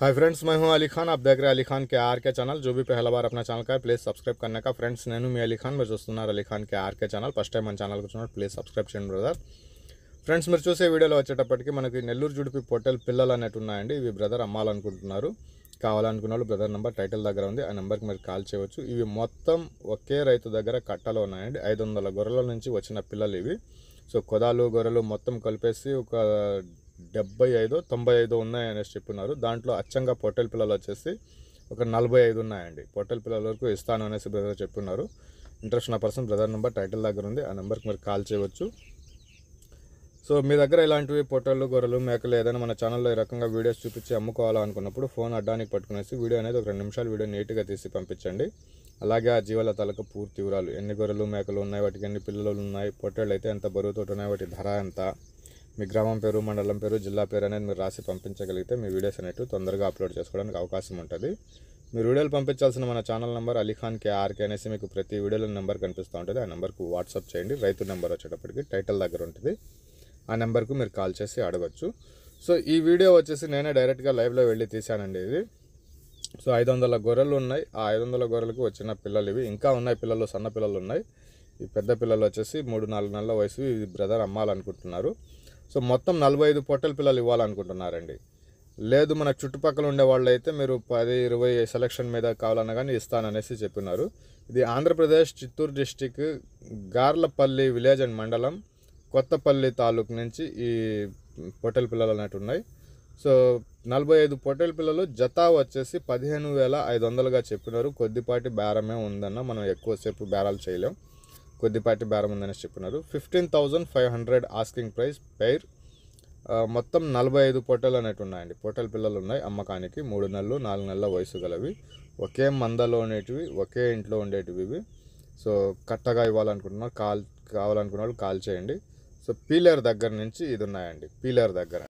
hi friends मैं हूं अली खान आप देख रहे हैं अली खान के आर के चैनल जो भी पहला बार अपना चैनल का है प्लीज़ सब्सक्राइब करने का फ्रेंड्स नैनू मैं అలీ ఖాన్ మీరు చూస్తున్నారు Ali Khan K RK channel first time మన ఛానల్కి వచ్చినట్టు ప్లీజ్ సబ్స్క్రైబ్ చేయండి బ్రదర్ ఫ్రెండ్స్ మీరు చూసే వీడియోలో వచ్చేటప్పటికి మనకి నెల్లూరు జుడిపి పొట్టెల్ పిల్లలు అనేటు ఉన్నాయండి ఇవి బ్రదర్ అమ్మాలనుకుంటున్నారు కావాలనుకున్న వాళ్ళు బ్రదర్ నెంబర్ టైటిల్ దగ్గర ఉంది ఆ నెంబర్కి మీరు కాల్ చేయవచ్చు ఇవి మొత్తం ఒకే రైతు దగ్గర కట్టలో ఉన్నాయండి ఐదు వందల గొర్రెల నుంచి వచ్చిన పిల్లలు ఇవి సో కొదాలు గొర్రెలు మొత్తం కలిపేసి ఒక డెబ్బై ఐదో తొంభై ఐదో ఉన్నాయనేసి చెప్పినారు దాంట్లో అచ్చంగా పొట్టెల పిల్లలు వచ్చేసి ఒక నలభై ఐదు ఉన్నాయండి పొట్టెల పిల్లల వరకు ఇస్తాను అనేసి బ్రదర్ చెప్పున్నారు ఇంట్రెస్ట్ ఉన్న పర్సన్ బ్రదర్ నెంబర్ టైటిల్ దగ్గర ఉంది ఆ నెంబర్కి మీరు కాల్ చేయవచ్చు సో మీ దగ్గర ఇలాంటివి పొట్టలు గొర్రెలు మేకలు ఏదైనా మన ఛానల్లో ఈ రకంగా వీడియోస్ చూపించి అమ్ముకోవాలనుకున్నప్పుడు ఫోన్ అడ్డానికి పట్టుకునేసి వీడియో అనేది ఒక రెండు నిమిషాలు వీడియో నీట్గా తీసి పంపించండి అలాగే ఆ జీవాల తలకు పూర్తి వివరాలు ఎన్ని గొర్రెలు మేకలు ఉన్నాయి వాటికి ఎన్ని పిల్లలు ఉన్నాయి పొట్టేళ్ళు అయితే ఎంత బరువుతో ఉన్నాయి వాటి ధర ఎంత మీ గ్రామం పేరు మండలం పేరు జిల్లా పేరు అనేది మీరు రాసి పంపించగలిగితే మీ వీడియోస్ అనేవి తొందరగా అప్లోడ్ చేసుకోవడానికి అవకాశం ఉంటుంది మీరు వీడియోలు పంపించాల్సిన మన ఛానల్ నెంబర్ అలీఖాన్ కేఆర్కే అనేసి మీకు ప్రతి వీడియోలో నెంబర్ కనిపిస్తూ ఉంటుంది ఆ నెంబర్కు వాట్సాప్ చేయండి రైతు నెంబర్ వచ్చేటప్పటికి టైటిల్ దగ్గర ఉంటుంది ఆ నెంబర్కు మీరు కాల్ చేసి అడగచ్చు సో ఈ వీడియో వచ్చేసి నేనే డైరెక్ట్గా లైవ్లో వెళ్ళి తీశానండి ఇది సో ఐదు వందల గొర్రెలు ఉన్నాయి ఆ ఐదు వందల గొర్రెలకు వచ్చిన పిల్లలు ఇవి ఇంకా ఉన్నాయి పిల్లలు సన్న పిల్లలు ఉన్నాయి ఈ పెద్ద పిల్లలు వచ్చేసి మూడు నాలుగు నెలల వయసు ఇది బ్రదర్ అమ్మాలనుకుంటున్నారు సో మొత్తం నలభై ఐదు పొట్టల పిల్లలు ఇవ్వాలనుకుంటున్నారండి లేదు మన చుట్టుపక్కల ఉండే వాళ్ళు అయితే మీరు పది ఇరవై సెలక్షన్ మీద కావాలన్నా కానీ ఇస్తాననేసి చెప్పినారు ఇది Andhra Pradesh Chittoor district Garlapalli village and మండలం కొత్తపల్లి తాలూకు నుంచి ఈ పొట్టెల పిల్లలు అన్నట్టు ఉన్నాయి సో నలభై ఐదు పొట్టెల పిల్లలు జత వచ్చేసి పదిహేను వేల ఐదు వందలుగా చెప్పినారు కొద్దిపాటి బేరమే ఉందన్న మనం ఎక్కువసేపు బేరాలు చేయలేం కొద్దిపాటి భారం ఉందనేసి చెప్పినారు fifteen thousand five hundred asking price pair మొత్తం నలభై ఐదు పొట్టలు అనేవి ఉన్నాయండి పొట్టల పిల్లలు ఉన్నాయి అమ్మకానికి మూడు నెలలు నాలుగు నెలల వయసు గలవి ఒకే మందలో ఉండేటివి ఒకే ఇంట్లో ఉండేటివి ఇవి సో కట్టగా ఇవ్వాలనుకుంటున్నారు కాల్ కావాలనుకున్న వాళ్ళు కాల్ చేయండి సో పీలర్ దగ్గర నుంచి ఇది ఉన్నాయండి పీలర్ దగ్గర